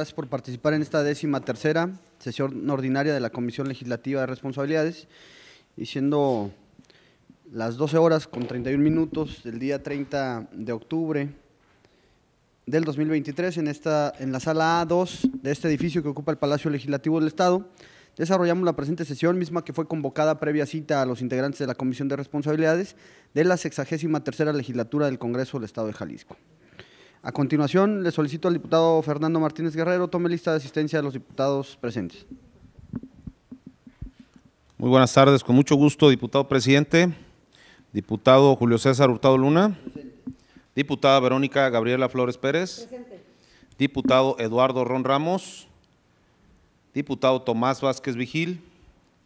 Gracias por participar en esta décima tercera sesión ordinaria de la Comisión Legislativa de Responsabilidades y siendo las 12 horas con 31 minutos del día 30 de octubre del 2023 en, esta, en la sala A2 de este edificio que ocupa el Palacio Legislativo del Estado. Desarrollamos la presente sesión misma que fue convocada previa cita a los integrantes de la Comisión de Responsabilidades de la 63 tercera legislatura del Congreso del Estado de Jalisco. A continuación, le solicito al diputado Fernando Martínez Guerrero tome lista de asistencia de los diputados presentes. Muy buenas tardes, con mucho gusto, diputado presidente, diputado Julio César Hurtado Luna, diputada Verónica Gabriela Flores Pérez, diputado Eduardo Ron Ramos, diputado Tomás Vázquez Vigil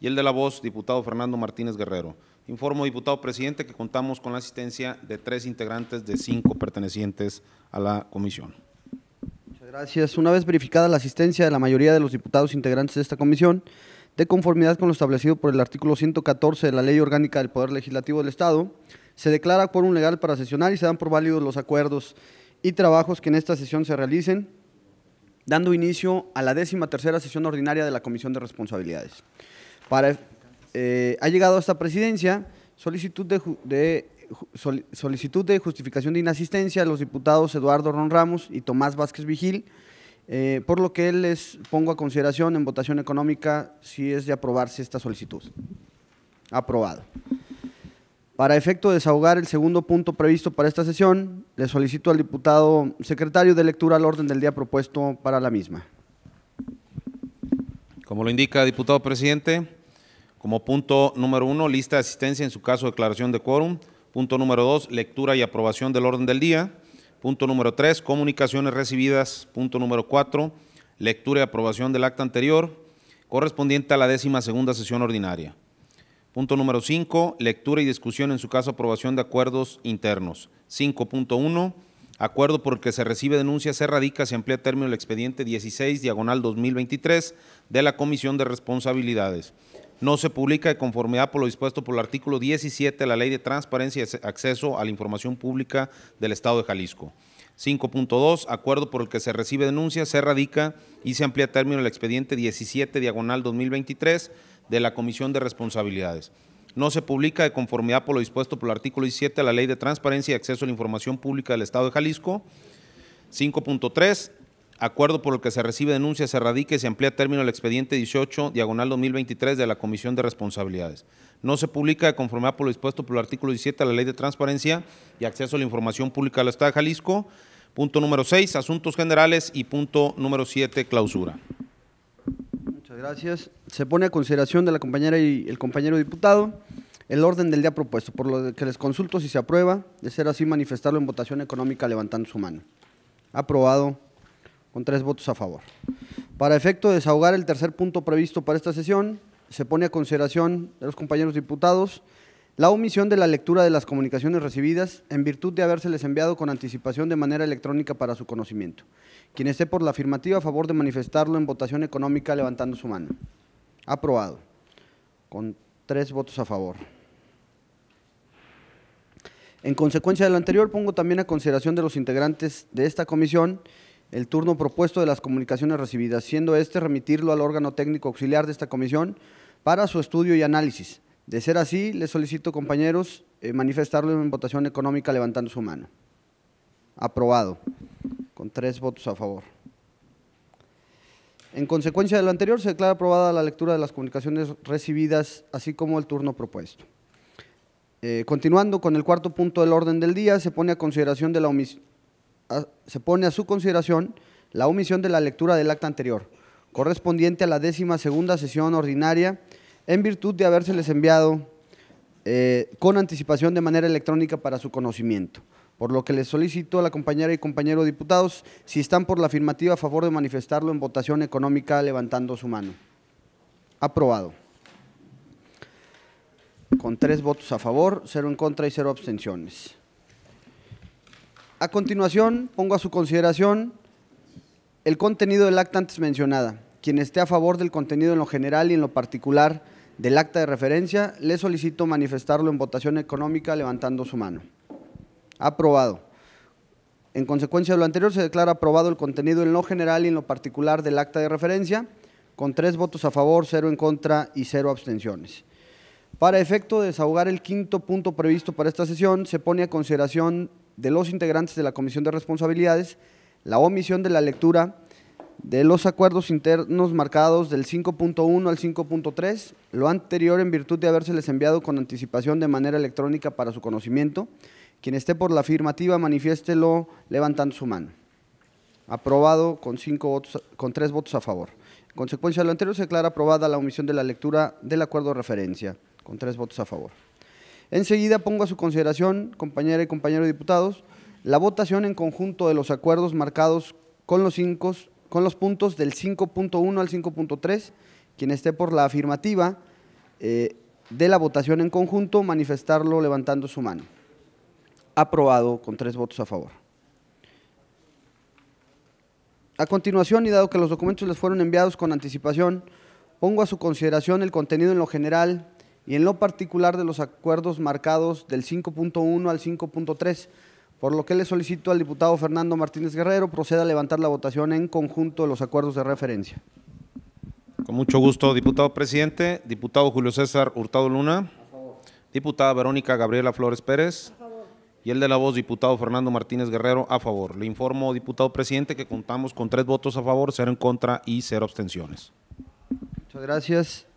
y el de la voz, diputado Fernando Martínez Guerrero. Informo, diputado presidente, que contamos con la asistencia de tres integrantes de cinco pertenecientes a la comisión. Muchas gracias. Una vez verificada la asistencia de la mayoría de los diputados integrantes de esta comisión, de conformidad con lo establecido por el artículo 114 de la Ley Orgánica del Poder Legislativo del Estado, se declara por un legal para sesionar y se dan por válidos los acuerdos y trabajos que en esta sesión se realicen, dando inicio a la décima tercera sesión ordinaria de la Comisión de Responsabilidades. Para eh, ha llegado a esta presidencia solicitud de, solicitud de justificación de inasistencia a los diputados Eduardo Ron Ramos y Tomás Vázquez Vigil, eh, por lo que les pongo a consideración en votación económica si es de aprobarse esta solicitud. Aprobado. Para efecto de desahogar el segundo punto previsto para esta sesión, le solicito al diputado secretario de lectura al orden del día propuesto para la misma. Como lo indica, diputado presidente, como punto número uno, lista de asistencia en su caso declaración de quórum. Punto número dos, lectura y aprobación del orden del día. Punto número tres, comunicaciones recibidas. Punto número cuatro, lectura y aprobación del acta anterior, correspondiente a la décima segunda sesión ordinaria. Punto número cinco, lectura y discusión en su caso aprobación de acuerdos internos. 5.1, acuerdo por el que se recibe denuncia, se radica, se amplía término el expediente 16, diagonal 2023 de la Comisión de Responsabilidades no se publica de conformidad por lo dispuesto por el artículo 17 de la Ley de Transparencia y Acceso a la Información Pública del Estado de Jalisco. 5.2, acuerdo por el que se recibe denuncia, se radica y se amplía término el expediente 17 diagonal 2023 de la Comisión de Responsabilidades. No se publica de conformidad por lo dispuesto por el artículo 17 de la Ley de Transparencia y Acceso a la Información Pública del Estado de Jalisco. 5.3, acuerdo por el que se recibe denuncia, se radica y se amplía término el expediente 18, diagonal 2023 de la Comisión de Responsabilidades. No se publica de conformidad por lo dispuesto por el artículo 17 de la Ley de Transparencia y Acceso a la Información Pública del Estado de Jalisco. Punto número 6, asuntos generales y punto número 7, clausura. Muchas gracias. Se pone a consideración de la compañera y el compañero diputado el orden del día propuesto, por lo que les consulto si se aprueba, de ser así manifestarlo en votación económica levantando su mano. Aprobado con tres votos a favor. Para efecto de desahogar el tercer punto previsto para esta sesión, se pone a consideración de los compañeros diputados la omisión de la lectura de las comunicaciones recibidas en virtud de habérseles enviado con anticipación de manera electrónica para su conocimiento. Quien esté por la afirmativa a favor de manifestarlo en votación económica levantando su mano. Aprobado. Con tres votos a favor. En consecuencia de lo anterior, pongo también a consideración de los integrantes de esta comisión el turno propuesto de las comunicaciones recibidas, siendo este remitirlo al órgano técnico auxiliar de esta comisión para su estudio y análisis. De ser así, les solicito, compañeros, eh, manifestarlo en votación económica levantando su mano. Aprobado, con tres votos a favor. En consecuencia de lo anterior, se declara aprobada la lectura de las comunicaciones recibidas, así como el turno propuesto. Eh, continuando con el cuarto punto del orden del día, se pone a consideración de la omisión se pone a su consideración la omisión de la lectura del acta anterior, correspondiente a la décima segunda sesión ordinaria, en virtud de les enviado eh, con anticipación de manera electrónica para su conocimiento. Por lo que les solicito a la compañera y compañero diputados, si están por la afirmativa, a favor de manifestarlo en votación económica levantando su mano. Aprobado. Con tres votos a favor, cero en contra y cero abstenciones. A continuación, pongo a su consideración el contenido del acta antes mencionada. Quien esté a favor del contenido en lo general y en lo particular del acta de referencia, le solicito manifestarlo en votación económica levantando su mano. Aprobado. En consecuencia de lo anterior, se declara aprobado el contenido en lo general y en lo particular del acta de referencia, con tres votos a favor, cero en contra y cero abstenciones. Para efecto de desahogar el quinto punto previsto para esta sesión, se pone a consideración de los integrantes de la Comisión de Responsabilidades la omisión de la lectura de los acuerdos internos marcados del 5.1 al 5.3, lo anterior en virtud de habérseles enviado con anticipación de manera electrónica para su conocimiento. Quien esté por la afirmativa, manifiéstelo levantando su mano. Aprobado con, cinco con tres votos a favor. En consecuencia de lo anterior, se declara aprobada la omisión de la lectura del acuerdo de referencia, con tres votos a favor. Enseguida pongo a su consideración, compañera y compañero diputados, la votación en conjunto de los acuerdos marcados con los, cinco, con los puntos del 5.1 al 5.3. Quien esté por la afirmativa eh, de la votación en conjunto, manifestarlo levantando su mano. Aprobado con tres votos a favor. A continuación, y dado que los documentos les fueron enviados con anticipación, pongo a su consideración el contenido en lo general y en lo particular de los acuerdos marcados del 5.1 al 5.3, por lo que le solicito al diputado Fernando Martínez Guerrero proceda a levantar la votación en conjunto de los acuerdos de referencia. Con mucho gusto, diputado presidente, diputado Julio César Hurtado Luna, diputada Verónica Gabriela Flores Pérez y el de la voz, diputado Fernando Martínez Guerrero, a favor. Le informo, diputado presidente, que contamos con tres votos a favor, cero en contra y cero abstenciones. Muchas gracias.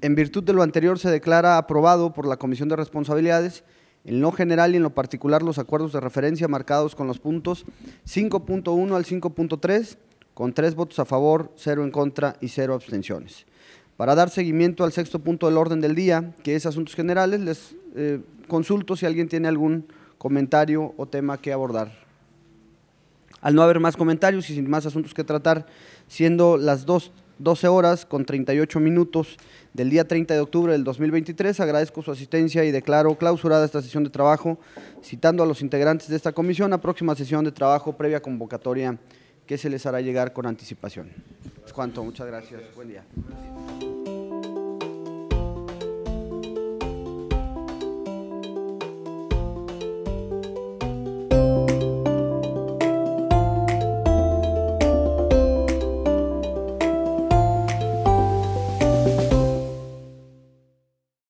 En virtud de lo anterior, se declara aprobado por la Comisión de Responsabilidades en lo general y en lo particular los acuerdos de referencia marcados con los puntos 5.1 al 5.3, con tres votos a favor, cero en contra y cero abstenciones. Para dar seguimiento al sexto punto del orden del día, que es asuntos generales, les eh, consulto si alguien tiene algún comentario o tema que abordar. Al no haber más comentarios y sin más asuntos que tratar, siendo las dos 12 horas con 38 minutos del día 30 de octubre del 2023. Agradezco su asistencia y declaro clausurada esta sesión de trabajo, citando a los integrantes de esta comisión a próxima sesión de trabajo previa convocatoria que se les hará llegar con anticipación. Es cuanto, muchas gracias. Buen día.